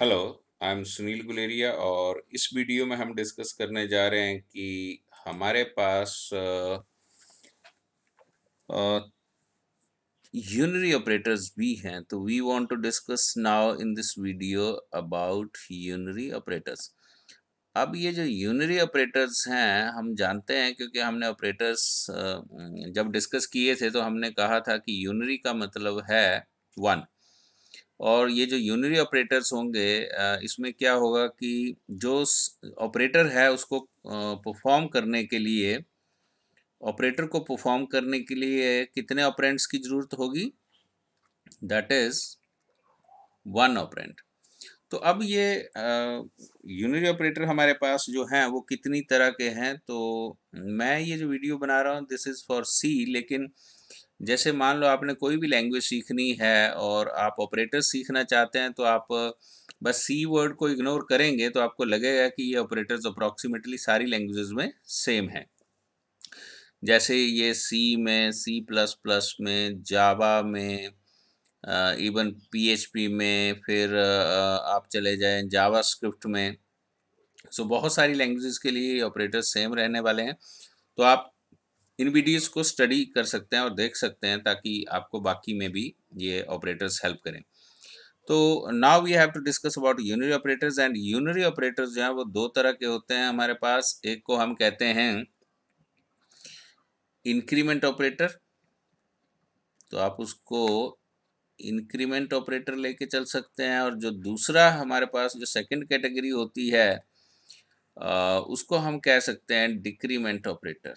hello, I am Sunil Guleria और इस video में हम डिस्कस करने जा रहे हैं कि हमारे पास यूनरी ऑपरेटर्स भी हैं तो we want to discuss now in this video about unary operators अब ये जो यूनरी ऑपरेटर्स हैं हम जानते हैं क्योंकि हमने ऑपरेटर्स जब डिस्कस किए थे तो हमने कहा था कि यूनरी का मतलब है वन और ये जो यूनरी ऑपरेटर्स होंगे इसमें क्या होगा कि जो ऑपरेटर है उसको परफॉर्म करने के लिए ऑपरेटर को परफॉर्म करने के लिए कितने ऑपरेंट्स की ज़रूरत होगी दैट इज़ वन ऑपरेंट तो अब ये यूनरी ऑपरेटर हमारे पास जो हैं वो कितनी तरह के हैं तो मैं ये जो वीडियो बना रहा हूँ दिस इज़ फॉर सी लेकिन uh, जैसे मान लो आपने कोई भी लैंग्वेज सीखनी है और आप ऑपरेटर सीखना चाहते हैं तो आप बस सी वर्ड को इग्नोर करेंगे तो आपको लगेगा कि ये ऑपरेटर्स अप्रॉक्सीमेटली सारी लैंग्वेजेस में सेम हैं जैसे ये सी में सी प्लस प्लस में जावा में इवन पीएचपी में फिर आप चले जाएं जावा स्क्रिप्ट में सो बहुत सारी लैंग्वेजेस के लिए ऑपरेटर्स सेम रहने वाले हैं तो आप इन वीडियोस को स्टडी कर सकते हैं और देख सकते हैं ताकि आपको बाकी में भी ये ऑपरेटर्स हेल्प करें तो now we have to discuss about unary operators and unary operators जो हैं वो दो तरह के होते हैं हमारे पास एक को हम कहते हैं इंक्रीमेंट ऑपरेटर तो आप उसको इंक्रीमेंट ऑपरेटर लेके चल सकते हैं और जो दूसरा हमारे पास जो सेकंड कैटेगरी होती है आ, उसको हम कह सकते हैं डिक्रीमेंट ऑपरेटर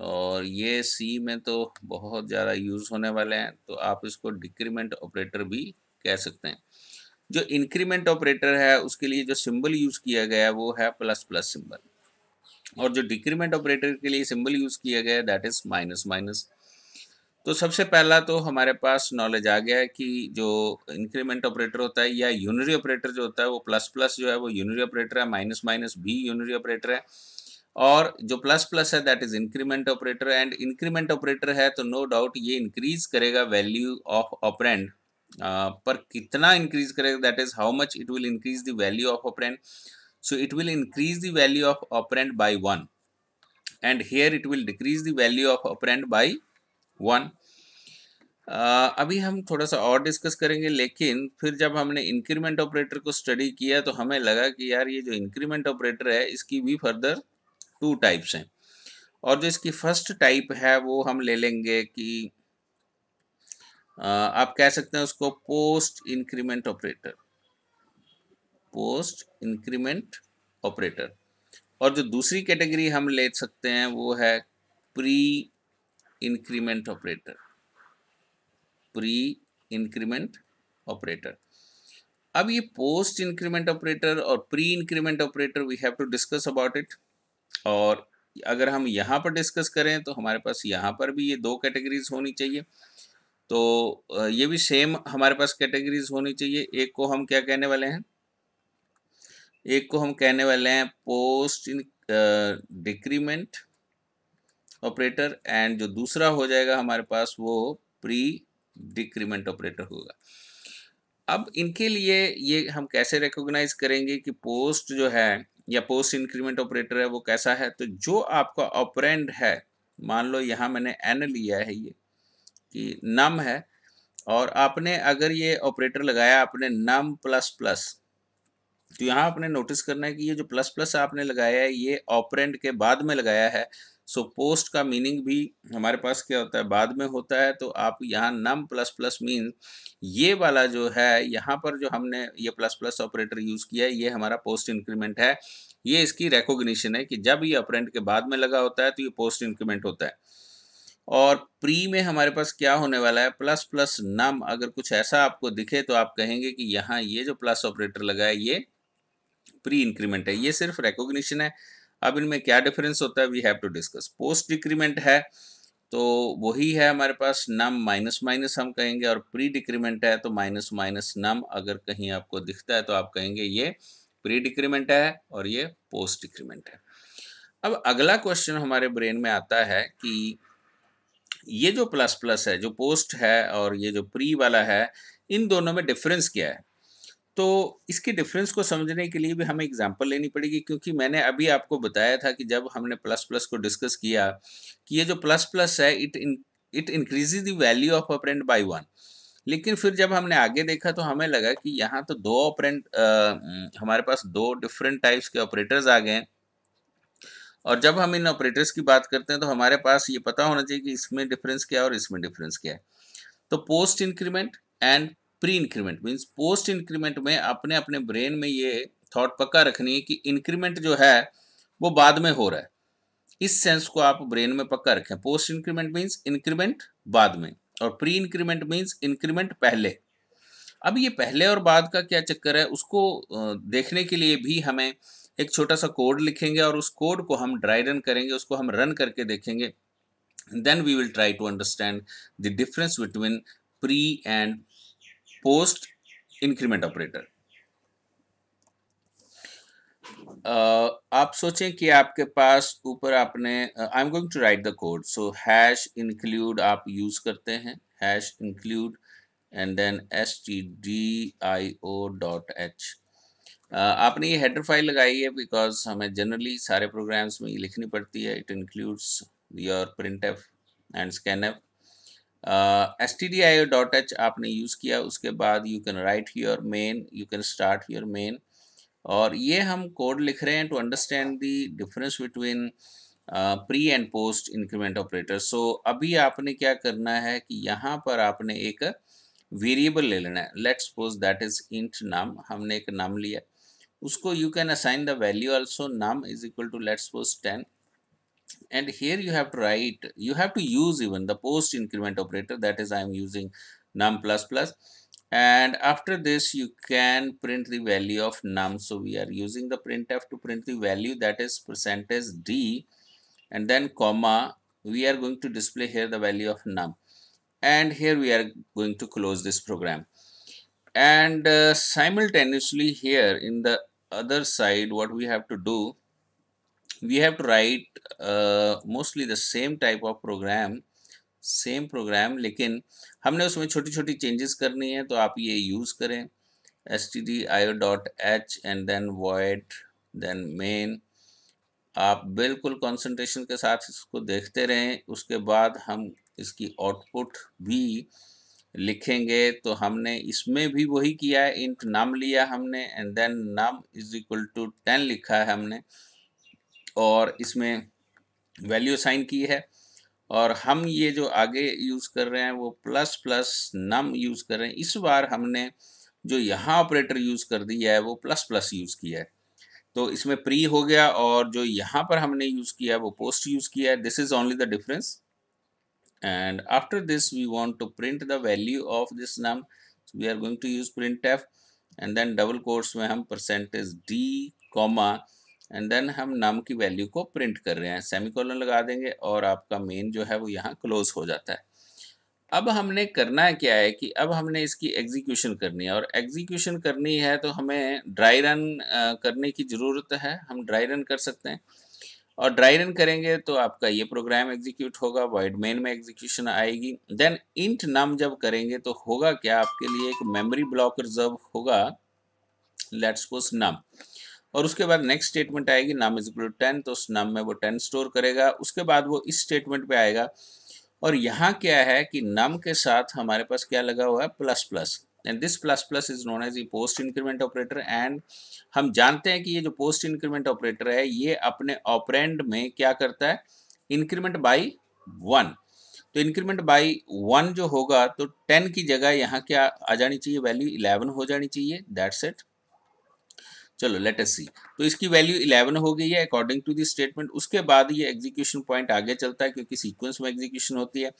और ये सी में तो बहुत ज़्यादा यूज़ होने वाले हैं तो आप इसको डिक्रीमेंट ऑपरेटर भी कह सकते हैं जो इंक्रीमेंट ऑपरेटर है उसके लिए जो सिंबल यूज़ किया गया है वो है प्लस प्लस सिंबल और जो डिक्रीमेंट ऑपरेटर के लिए सिंबल यूज़ किया गया है दैट इज़ माइनस माइनस तो सबसे पहला तो हमारे पास नॉलेज आ गया है कि जो इंक्रीमेंट ऑपरेटर होता है या यूनरी ऑपरेटर जो होता है वो प्लस प्लस जो है वो यूनरी ऑपरेटर है माइनस माइनस भी यूनरी ऑपरेटर है और जो प्लस प्लस है that is increment operator and increment operator है तो नो डाउट ये इंक्रीज करेगा वैल्यू ऑफ ऑपरेंड पर कितना इंक्रीज करेगा that is how much it will increase the value of operand so it will increase the value of operand by one and here it will decrease the value of operand by one Uh, अभी हम थोड़ा सा और discuss करेंगे लेकिन फिर जब हमने इंक्रीमेंट ऑपरेटर को स्टडी किया तो हमें लगा कि यार ये जो इंक्रीमेंट ऑपरेटर है इसकी भी फर्दर टू टाइप्स हैं और जो इसकी फर्स्ट टाइप है वो हम ले लेंगे कि आप कह सकते हैं उसको post increment operator post increment operator और जो दूसरी कैटेगरी हम ले सकते हैं वो है pre increment operator pre increment operator अब ये पोस्ट इंक्रीमेंट ऑपरेटर और pre increment operator we have to discuss about it और अगर हम यहाँ पर डिस्कस करें तो हमारे पास यहाँ पर भी ये दो कैटेगरीज होनी चाहिए तो ये भी सेम हमारे पास कैटेगरीज होनी चाहिए एक को हम क्या कहने वाले हैं एक को हम कहने वाले हैं post in decrement operator and जो दूसरा हो जाएगा हमारे पास वो प्री डिक्रीमेंट ऑपरेटर होगा अब इनके लिए ये हम कैसे रिकोगनाइज करेंगे कि पोस्ट जो है या पोस्ट इंक्रीमेंट ऑपरेटर है वो कैसा है तो जो आपका ऑपरेंड है मान लो यहाँ मैंने एन लिया है ये कि नम है और आपने अगर ये ऑपरेटर लगाया आपने नम प्लस प्लस तो यहाँ आपने नोटिस करना है कि ये जो प्लस प्लस आपने लगाया है ये ऑपरेंड के बाद में लगाया है सो पोस्ट का मीनिंग भी हमारे पास क्या होता है बाद में होता है तो आप यहाँ नम प्लस प्लस मीन ये वाला जो है यहाँ पर जो हमने ये प्लस प्लस ऑपरेटर यूज़ किया है ये हमारा पोस्ट इंक्रीमेंट है ये इसकी रेकोगनीशन है कि जब ये अपरेंट के बाद में लगा होता है तो ये पोस्ट इंक्रीमेंट होता है और प्री में हमारे पास क्या होने वाला है प्लस प्लस नम अगर कुछ ऐसा आपको दिखे तो आप कहेंगे कि यहाँ ये जो प्लस ऑपरेटर लगा है ये प्री इंक्रीमेंट है ये सिर्फ रिकोगनीशन है अब इनमें क्या डिफरेंस होता है we have to discuss post decrement है तो वही है हमारे पास नम माइनस माइनस हम कहेंगे और प्री डिक्रीमेंट है तो माइनस माइनस नम अगर कहीं आपको दिखता है तो आप कहेंगे ये प्री डिक्रीमेंट है और ये पोस्ट डिक्रीमेंट है अब अगला क्वेश्चन हमारे ब्रेन में आता है कि ये जो प्लस प्लस है जो पोस्ट है और ये जो प्री वाला है इन दोनों में डिफरेंस क्या है तो इसके डिफरेंस को समझने के लिए भी हमें एग्जांपल लेनी पड़ेगी क्योंकि मैंने अभी आपको बताया था कि जब हमने प्लस प्लस को डिस्कस किया कि ये जो प्लस प्लस है it in it increases the value of operand by one लेकिन फिर जब हमने आगे देखा तो हमें लगा कि यहाँ तो दो ऑपरेंट हमारे पास दो डिफरेंट टाइप्स के ऑपरेटर्स आ गए और जब हम इन ऑपरेटर्स की बात करते हैं तो हमारे पास ये पता होना चाहिए कि इसमें डिफरेंस क्या है और इसमें डिफरेंस क्या है तो post increment and pre increment means post increment में अपने अपने ब्रेन में ये थॉट पक्का रखनी है कि इंक्रीमेंट जो है वो बाद में हो रहा है इस सेंस को आप ब्रेन में पक्का रखें पोस्ट इंक्रीमेंट मीन्स इंक्रीमेंट बाद में और प्री इंक्रीमेंट मीन्स इंक्रीमेंट पहले अब ये पहले और बाद का क्या चक्कर है उसको देखने के लिए भी हमें एक छोटा सा कोड लिखेंगे और उस कोड को हम ड्राई रन करेंगे उसको हम रन करके देखेंगे then we will try to understand the difference between pre and post increment operator uh, आप सोचें कि आपके पास ऊपर आपने I am going to write the code so hash include आप यूज करते हैं hash include and then S T D I O dot H आपने ये हेडर फाइल लगाई है बिकॉज हमें जनरली सारे प्रोग्राम्स में ये लिखनी पड़ती है it includes your print F and scan F S T D I O H आपने यूज़ किया उसके बाद you can write your main you can start your main और ये हम कोड लिख रहे हैं to understand the difference between pre and post increment operator so अभी आपने क्या करना है कि यहाँ पर आपने एक वेरिएबल ले लेना है let suppose that is int नाम हमने एक नाम लिया उसको you can assign the value also नाम is equal to let suppose ten and here you have to write you have to use even the post increment operator that is I am using num plus plus and after this you can print the value of num so we are using the printf to print the value that is percentage d and then comma we are going to display here the value of num and here we are going to close this program and uh, simultaneously here in the other side what we have to do we have to write uh, mostly the same type of program same program लेकिन हमने उसमें छोटी छोटी changes करनी है तो आप ये यूज़ करें S T D I O dot H and then void then main आप बिल्कुल कंसंट्रेशन के साथ इसको देखते रहें उसके बाद हम इसकी आउटपुट भी लिखेंगे तो हमने इसमें भी वही किया है इंट नाम लिया हमने एंड देन नाम इज इक्वल टू टेन लिखा है हमने और इसमें वैल्यू साइन की है और हम ये जो आगे यूज़ कर रहे हैं वो प्लस प्लस नम यूज़ कर रहे हैं इस बार हमने जो यहाँ ऑपरेटर यूज़ कर दिया है वो प्लस प्लस यूज़ किया है तो इसमें प्री हो गया और जो यहाँ पर हमने यूज़ किया वो पोस्ट यूज़ किया है this is only the difference and after this we want to print the value of this num we are going to use print F and then double quotes में हम percentage D comma and then हम नाम की value को print कर रहे हैं semicolon लगा देंगे और आपका मेन जो है वो यहाँ क्लोज हो जाता है अब हमने करना है क्या है कि अब हमने इसकी एग्जीक्यूशन करनी है और एग्जीक्यूशन करनी है तो हमें ड्राई रन करने की ज़रूरत है हम ड्राई रन कर सकते हैं और ड्राई रन करेंगे तो आपका ये प्रोग्राम एग्जीक्यूट होगा वाइड मेन में एग्जीक्यूशन आएगी देन इंट नाम जब करेंगे तो होगा क्या आपके लिए एक मेमोरी ब्लॉक रिजर्व होगा लेट्स पोस्ट नम और उसके बाद नेक्स्ट स्टेटमेंट आएगी नाम इज इक्वल टेन तो उस नाम में वो टेन स्टोर करेगा उसके बाद वो इस स्टेटमेंट पे आएगा और यहाँ क्या है कि नम के साथ हमारे पास क्या लगा हुआ है plus plus and this plus plus is known as a post increment operator and हम जानते हैं कि ये जो पोस्ट इंक्रीमेंट ऑपरेटर है ये अपने ऑपरेंड में क्या करता है इंक्रीमेंट बाई वन तो इंक्रीमेंट बाई वन जो होगा तो टेन की जगह यहाँ क्या आ जानी चाहिए वैल्यू इलेवन हो जानी चाहिए दैट्स इट चलो लेट अस सी तो इसकी वैल्यू 11 हो गई है अकॉर्डिंग टू दिस स्टेटमेंट उसके बाद ये एग्जीक्यूशन पॉइंट आगे चलता है क्योंकि सीक्वेंस में एग्जीक्यूशन होती है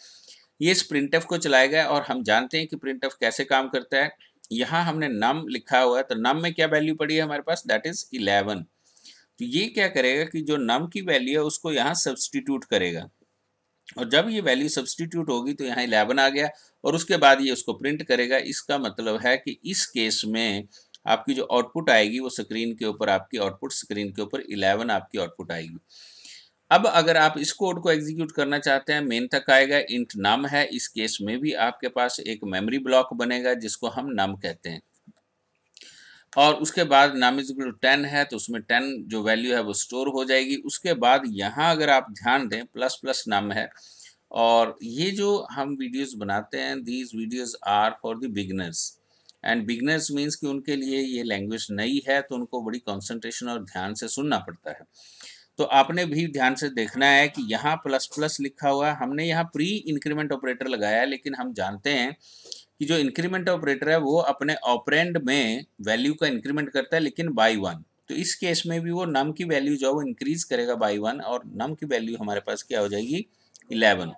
ये इस प्रिंट को चलाएगा और हम जानते हैं कि प्रिंट कैसे काम करता है यहाँ हमने नम लिखा हुआ है तो नम में क्या वैल्यू पड़ी है हमारे पास दैट इज इलेवन तो ये क्या करेगा कि जो नम की वैल्यू है उसको यहाँ सब्सटीट्यूट करेगा और जब ये वैल्यू सब्सटीट्यूट होगी तो यहाँ इलेवन आ गया और उसके बाद ये उसको प्रिंट करेगा इसका मतलब है कि इस केस में आपकी जो आउटपुट आएगी वो स्क्रीन के ऊपर आपकी आउटपुट स्क्रीन के ऊपर इलेवन आपकी आउटपुट आएगी अब अगर आप इस कोड को एग्जीक्यूट करना चाहते हैं मेन तक आएगा इंट नम है इस केस में भी आपके पास एक मेमोरी ब्लॉक बनेगा जिसको हम नम कहते हैं और उसके बाद नाम इज इक्वल टेन है तो उसमें टेन जो वैल्यू है वो स्टोर हो जाएगी उसके बाद यहाँ अगर आप ध्यान दें प्लस प्लस नाम है और ये जो हम वीडियोस बनाते हैं these videos are for the beginners and beginners means कि उनके लिए ये लैंग्वेज नई है तो उनको बड़ी कॉन्सेंट्रेशन और ध्यान से सुनना पड़ता है तो आपने भी ध्यान से देखना है कि यहाँ प्लस प्लस लिखा हुआ है हमने यहाँ प्री इंक्रीमेंट ऑपरेटर लगाया है लेकिन हम जानते हैं कि जो इंक्रीमेंट ऑपरेटर है वो अपने ऑपरेंड में वैल्यू का इंक्रीमेंट करता है लेकिन बाई वन तो इस केस में भी वो नम की वैल्यू जो है वो इंक्रीज करेगा बाई वन और नम की वैल्यू हमारे पास क्या हो जाएगी इलेवन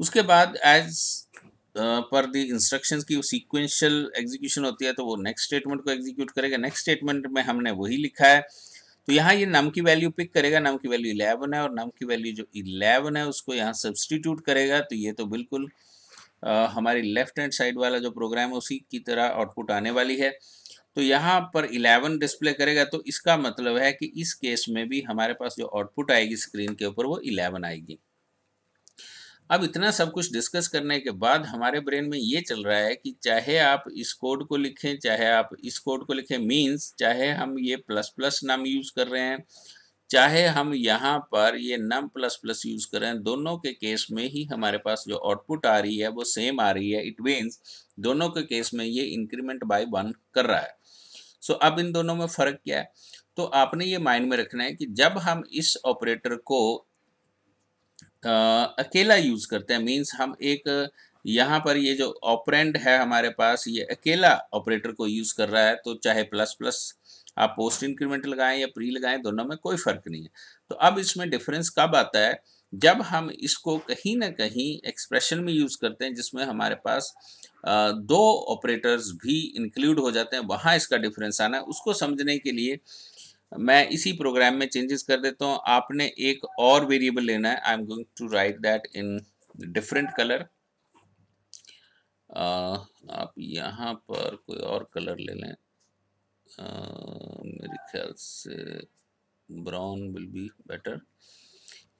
उसके बाद एज पर दी इंस्ट्रक्शंस की सीक्वेंशियल एग्जीक्यूशन होती है तो वो नेक्स्ट स्टेटमेंट को एग्जीक्यूट करेगा नेक्स्ट स्टेटमेंट में हमने वही लिखा है तो यहाँ ये नम की वैल्यू पिक करेगा नम की वैल्यू इलेवन है और नम की वैल्यू जो इलेवन है उसको यहाँ सब्सटीट्यूट करेगा तो ये तो बिल्कुल आ, हमारी लेफ्ट हैंड साइड वाला जो प्रोग्राम है उसी की तरह आउटपुट आने वाली है तो यहाँ पर इलेवन डिस्प्ले करेगा तो इसका मतलब है कि इस केस में भी हमारे पास जो आउटपुट आएगी स्क्रीन के ऊपर वो इलेवन आएगी अब इतना सब कुछ डिस्कस करने के बाद हमारे ब्रेन में ये चल रहा है कि चाहे आप इस कोड को लिखें चाहे आप इस कोड को लिखें मीन्स चाहे हम ये प्लस प्लस नाम यूज़ कर रहे हैं चाहे हम यहाँ पर ये नम प्लस प्लस यूज़ करें दोनों के केस में ही हमारे पास जो आउटपुट आ रही है वो सेम आ रही है इट मीन्स दोनों के केस में ये इंक्रीमेंट बाय वन कर रहा है सो so, अब इन दोनों में फ़र्क क्या है तो आपने ये माइंड में रखना है कि जब हम इस ऑपरेटर को अकेला यूज़ करते हैं मीन्स हम एक यहाँ पर ये जो ऑपरेंड है हमारे पास ये अकेला ऑपरेटर को यूज़ कर रहा है तो चाहे प्लस प्लस आप पोस्ट इंक्रीमेंट लगाएं या प्री लगाएं दोनों में कोई फ़र्क नहीं है तो अब इसमें डिफरेंस कब आता है जब हम इसको कहीं ना कहीं एक्सप्रेशन में यूज़ करते हैं जिसमें हमारे पास दो ऑपरेटर्स भी इंक्लूड हो जाते हैं वहाँ इसका डिफरेंस आना है उसको समझने के लिए मैं इसी प्रोग्राम में चेंजेस कर देता हूँ आपने एक और वेरिएबल लेना है I am going to write that in different colour आप यहाँ पर कोई और कलर ले लें मेरे ख्याल से ब्राउन विल बी बेटर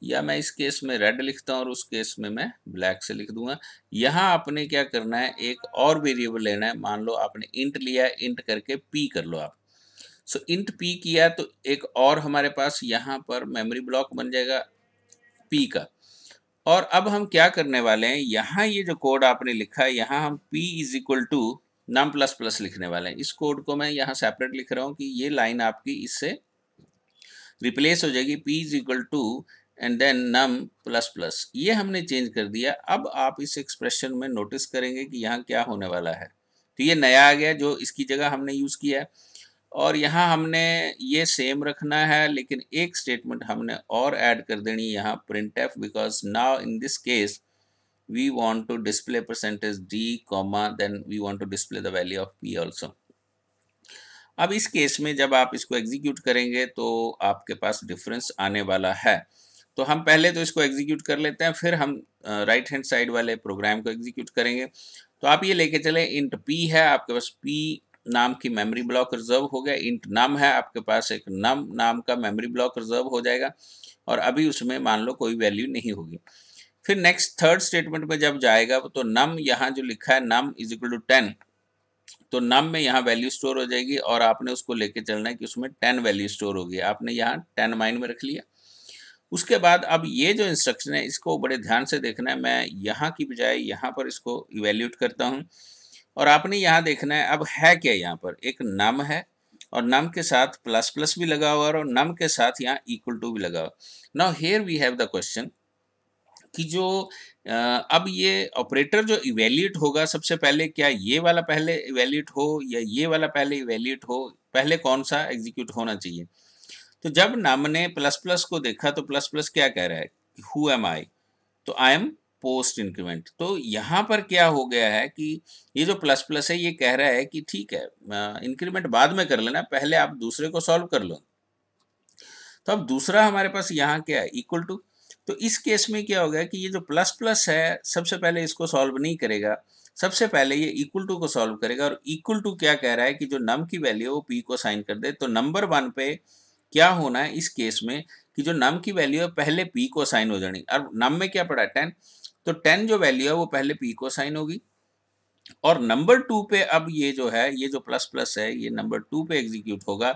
या मैं इस केस में रेड लिखता हूँ और उस केस में मैं ब्लैक से लिख दूंगा यहाँ आपने क्या करना है एक और वेरिएबल लेना है मान लो आपने इंट लिया है इंट करके पी कर लो आप सो इंट पी किया तो एक और हमारे पास यहाँ पर मेमोरी ब्लॉक बन जाएगा पी का और अब हम क्या करने वाले हैं यहाँ ये जो कोड आपने लिखा है यहाँ हम p is equal to num plus plus लिखने वाले हैं इस कोड को मैं यहाँ सेपरेट लिख रहा हूँ कि ये लाइन आपकी इससे रिप्लेस हो जाएगी p is equal to and then num plus plus ये हमने चेंज कर दिया अब आप इस एक्सप्रेशन में नोटिस करेंगे कि यहाँ क्या होने वाला है तो ये नया आ गया जो इसकी जगह हमने यूज़ किया है और यहाँ हमने ये सेम रखना है लेकिन एक स्टेटमेंट हमने और ऐड कर देनी यहाँ print f because now in this case we want to display percentage D comma then we want to display the value of p also अब इस केस में जब आप इसको एग्जीक्यूट करेंगे तो आपके पास डिफरेंस आने वाला है तो हम पहले तो इसको एग्जीक्यूट कर लेते हैं फिर हम राइट हैंड साइड वाले प्रोग्राम को एग्जीक्यूट करेंगे तो आप ये लेके चले इंट पी है आपके पास पी नाम की मेमोरी ब्लॉक रिजर्व हो गया इंट नम है आपके पास एक नम नाम का मेमोरी ब्लॉक रिजर्व हो जाएगा और अभी उसमें मान लो कोई वैल्यू नहीं होगी फिर नेक्स्ट थर्ड स्टेटमेंट में जब जाएगा तो नम यहाँ जो लिखा है num is equal to ten तो नम में यहाँ वैल्यू स्टोर हो जाएगी और आपने उसको लेके चलना है कि उसमें टेन वैल्यू स्टोर होगी आपने यहाँ टेन माइंड में रख लिया उसके बाद अब ये जो इंस्ट्रक्शन है इसको बड़े ध्यान से देखना है मैं यहाँ की बजाय यहाँ पर इसको इवेल्यूट करता हूँ और आपने यहाँ देखना है अब है क्या यहाँ पर एक नम है और नम के साथ प्लस प्लस भी लगा हुआ और नम के साथ यहाँ इक्वल टू भी लगा हुआ now here we have the question कि जो अब ये ऑपरेटर जो इवेल्यूट होगा सबसे पहले क्या ये वाला पहले इवेल्यूट हो या ये वाला पहले इवेल्यूट हो पहले कौन सा एग्जीक्यूट होना चाहिए तो जब नाम ने प्लस प्लस को देखा तो प्लस प्लस क्या कह रहा है हु एम आई तो आई एम पोस्ट इंक्रीमेंट तो यहाँ पर क्या हो गया है कि ये जो प्लस प्लस है ये कह रहा है कि ठीक है इंक्रीमेंट बाद में कर लेना पहले आप दूसरे को सॉल्व कर लो तो अब दूसरा हमारे पास यहाँ क्या है इक्वल टू तो इस केस में क्या हो गया कि ये जो प्लस प्लस है सबसे पहले इसको सॉल्व नहीं करेगा सबसे पहले ये इक्वल टू को सॉल्व करेगा और इक्वल टू क्या कह रहा है कि जो नम की वैल्यू है वो पी को साइन कर दे तो नंबर वन पे क्या होना है इस केस में कि जो नम की वैल्यू है पहले पी को साइन हो जानी और नम में क्या पड़ा टेन तो टेन जो वैल्यू है वो पहले पी को साइन होगी और नंबर टू पे अब ये जो है ये जो प्लस प्लस है ये नंबर टू पे एग्जीक्यूट होगा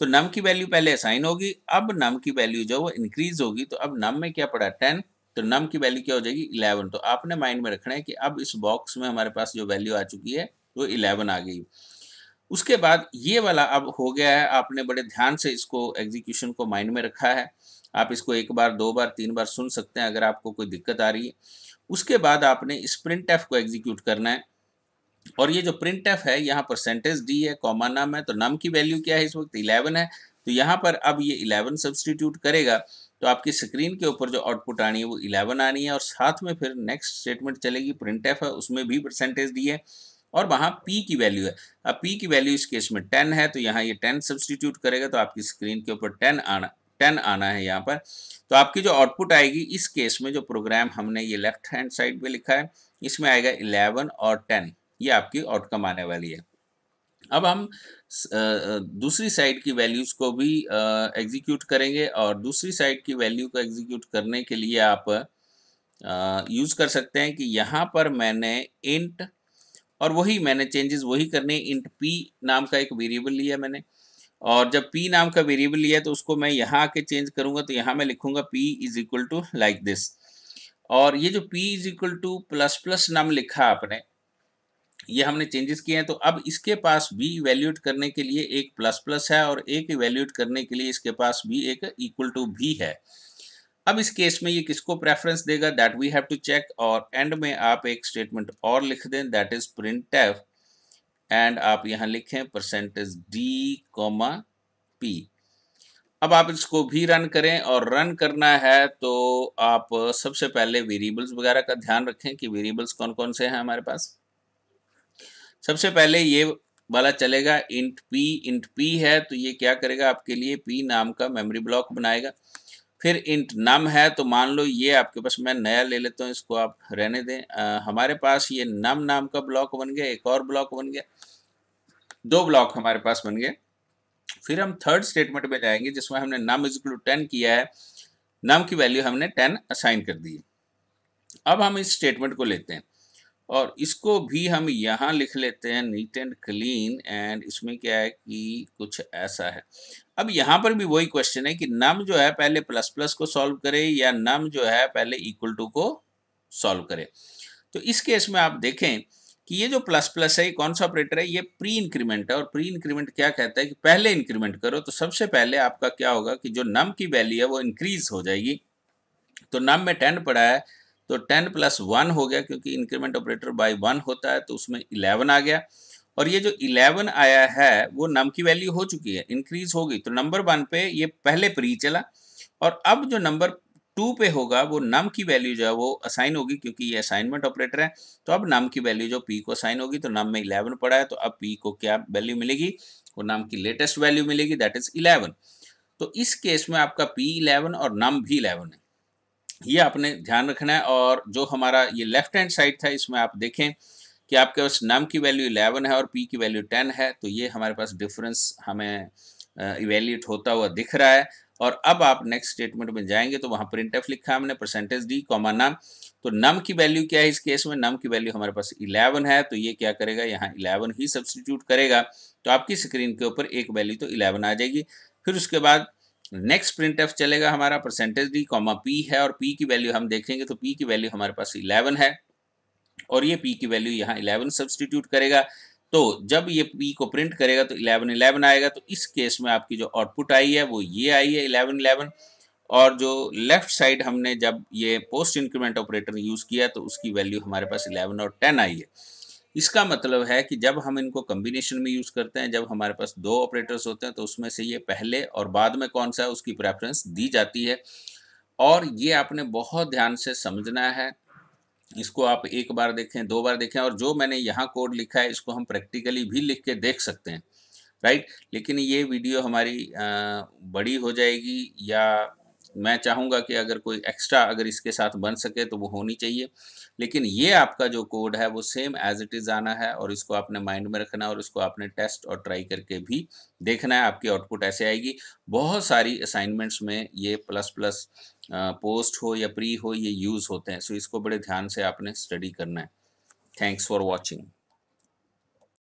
तो नम की वैल्यू पहले असाइन होगी अब नम की वैल्यू जो वो इंक्रीज होगी तो अब नम में क्या पड़ा टेन तो नम की वैल्यू क्या हो जाएगी इलेवन तो आपने माइंड में रखना है कि अब इस बॉक्स में हमारे पास जो वैल्यू आ चुकी है वो इलेवन आ गई उसके बाद ये वाला अब हो गया है आपने बड़े ध्यान से इसको एग्जीक्यूशन को माइंड में रखा है आप इसको एक बार दो बार तीन बार सुन सकते हैं अगर आपको कोई दिक्कत आ रही है उसके बाद आपने इस प्रिंट एफ को एग्जीक्यूट करना है और ये जो प्रिंट एफ है यहाँ परसेंटेज डी है कॉमा नम है तो नम की वैल्यू क्या है इस वक्त इलेवन है तो यहाँ पर अब ये इलेवन सब्सटीट्यूट करेगा तो आपकी स्क्रीन के ऊपर जो आउटपुट आनी है वो इलेवन आनी है और साथ में फिर नेक्स्ट स्टेटमेंट चलेगी प्रिंट एफ है उसमें भी परसेंटेज डी है और वहाँ पी की वैल्यू है अब पी की वैल्यू इस केस में टेन है तो यहाँ ये टेन सब्सटीट्यूट करेगा तो आपकी स्क्रीन के ऊपर टेन आना टेन आना है यहाँ पर तो आपकी जो आउटपुट आएगी इस केस में जो प्रोग्राम हमने ये लेफ्ट हैंड साइड पे लिखा है इसमें आएगा इलेवन और टेन ये आपकी आउटकम आने वाली है अब हम दूसरी साइड की वैल्यूज़ को भी एग्जीक्यूट करेंगे और दूसरी साइड की वैल्यू को एग्जीक्यूट करने के लिए आप यूज़ कर सकते हैं कि यहाँ पर मैंने इंट और वही मैंने चेंजेस वही करने इंट पी नाम का एक वेरिएबल लिया मैंने और जब p नाम का वेरिएबल लिया तो उसको मैं यहाँ आके चेंज करूंगा तो यहाँ मैं लिखूंगा p is equal to like this और ये जो p is equal to plus plus num लिखा आपने ये हमने चेंजेस किए हैं तो अब इसके पास भी इवेल्यूएट करने के लिए एक प्लस प्लस है और एक इवेल्यूट करने के लिए इसके पास भी एक इक्वल टू भी है अब इस केस में ये किसको प्रेफरेंस देगा that we have to check और एंड में आप एक स्टेटमेंट और लिख दें दैट इज प्रिंट एफ एंड आप यहाँ लिखें परसेंटेज डी कॉमा पी अब आप इसको भी रन करें और रन करना है तो आप सबसे पहले वेरिएबल्स वगैरह का ध्यान रखें कि वेरिएबल्स कौन कौन से हैं हमारे पास सबसे पहले ये वाला चलेगा इंट पी इंट पी है तो ये क्या करेगा आपके लिए पी नाम का मेमोरी ब्लॉक बनाएगा फिर इंट नम है तो मान लो ये आपके पास मैं नया ले लेता हूँ इसको आप रहने दें आ, हमारे पास ये नम नाम का ब्लॉक बन गया एक और ब्लॉक बन गया दो ब्लॉक हमारे पास बन गए फिर हम थर्ड स्टेटमेंट में जाएंगे जिसमें हमने नम इज टू टेन किया है नम की वैल्यू हमने टेन असाइन कर दी अब हम इस स्टेटमेंट को लेते हैं और इसको भी हम यहाँ लिख लेते हैं नीट एंड क्लीन एंड इसमें क्या है कि कुछ ऐसा है अब यहाँ पर भी वही क्वेश्चन है कि नम जो है पहले प्लस प्लस को सॉल्व करे या नम जो है पहले इक्वल टू को सॉल्व करे तो इस केस में आप देखें कि ये जो प्लस प्लस है ये कौन सा ऑपरेटर है ये प्री इंक्रीमेंट है और प्री इंक्रीमेंट क्या कहता है कि पहले इंक्रीमेंट करो तो सबसे पहले आपका क्या होगा कि जो नम की वैल्यू है वो इंक्रीज हो जाएगी तो नम में टेन पड़ा है तो टेन प्लस वन हो गया क्योंकि इंक्रीमेंट ऑपरेटर बाई वन होता है तो उसमें इलेवन आ गया और ये जो इलेवन आया है वो नम की वैल्यू हो चुकी है इंक्रीज गई तो नंबर वन पे ये पहले प्री चला और अब जो नंबर टू पे होगा वो नम की वैल्यू जो है वो असाइन होगी क्योंकि ये असाइनमेंट ऑपरेटर है तो अब नम की वैल्यू जो पी को असाइन होगी तो नम में इलेवन पड़ा है तो अब पी को क्या वैल्यू मिलेगी वो नम की लेटेस्ट वैल्यू मिलेगी दैट इज इलेवन तो इस केस में आपका पी इलेवन और नम भी इलेवन है ये आपने ध्यान रखना है और जो हमारा ये लेफ्ट हैंड साइड था इसमें आप देखें कि आपके पास नम की वैल्यू 11 है और पी की वैल्यू 10 है तो ये हमारे पास डिफरेंस हमें इवेल्यूट होता हुआ दिख रहा है और अब आप नेक्स्ट स्टेटमेंट में जाएंगे तो वहाँ प्रिंट एफ लिखा हमने परसेंटेज डी कॉमा नम तो नम की वैल्यू क्या है इस केस में नम की वैल्यू हमारे पास इलेवन है तो ये क्या करेगा यहाँ इलेवन ही सब्सटीट्यूट करेगा तो आपकी स्क्रीन के ऊपर एक वैल्यू तो इलेवन आ जाएगी फिर उसके बाद नेक्स्ट प्रिंट एफ चलेगा हमारा परसेंटेज डी कॉमा पी है और पी की वैल्यू हम देखेंगे तो पी की वैल्यू हमारे पास इलेवन है और ये पी की वैल्यू यहाँ इलेवन सब्सटीट्यूट करेगा तो जब ये पी को प्रिंट करेगा तो इलेवन इलेवन आएगा तो इस केस में आपकी जो आउटपुट आई है वो ये आई है इलेवन इलेवन और जो लेफ्ट साइड हमने जब ये पोस्ट इंक्रीमेंट ऑपरेटर यूज़ किया तो उसकी वैल्यू हमारे पास इलेवन और टेन आई है इसका मतलब है कि जब हम इनको कम्बिनेशन में यूज़ करते हैं जब हमारे पास दो ऑपरेटर्स होते हैं तो उसमें से ये पहले और बाद में कौन सा है उसकी प्रेफरेंस दी जाती है और ये आपने बहुत ध्यान से समझना है इसको आप एक बार देखें दो बार देखें और जो मैंने यहाँ कोड लिखा है इसको हम प्रैक्टिकली भी लिख के देख सकते हैं राइट लेकिन ये वीडियो हमारी बड़ी हो जाएगी या मैं चाहूँगा कि अगर कोई एक्स्ट्रा अगर इसके साथ बन सके तो वो होनी चाहिए लेकिन ये आपका जो कोड है वो सेम एज इट इज़ आना है और इसको आपने माइंड में रखना है और इसको आपने टेस्ट और ट्राई करके भी देखना है आपकी आउटपुट ऐसे आएगी बहुत सारी असाइनमेंट्स में ये प्लस प्लस पोस्ट हो या प्री हो ये यूज़ होते हैं सो इसको बड़े ध्यान से आपने स्टडी करना है थैंक्स फॉर वॉचिंग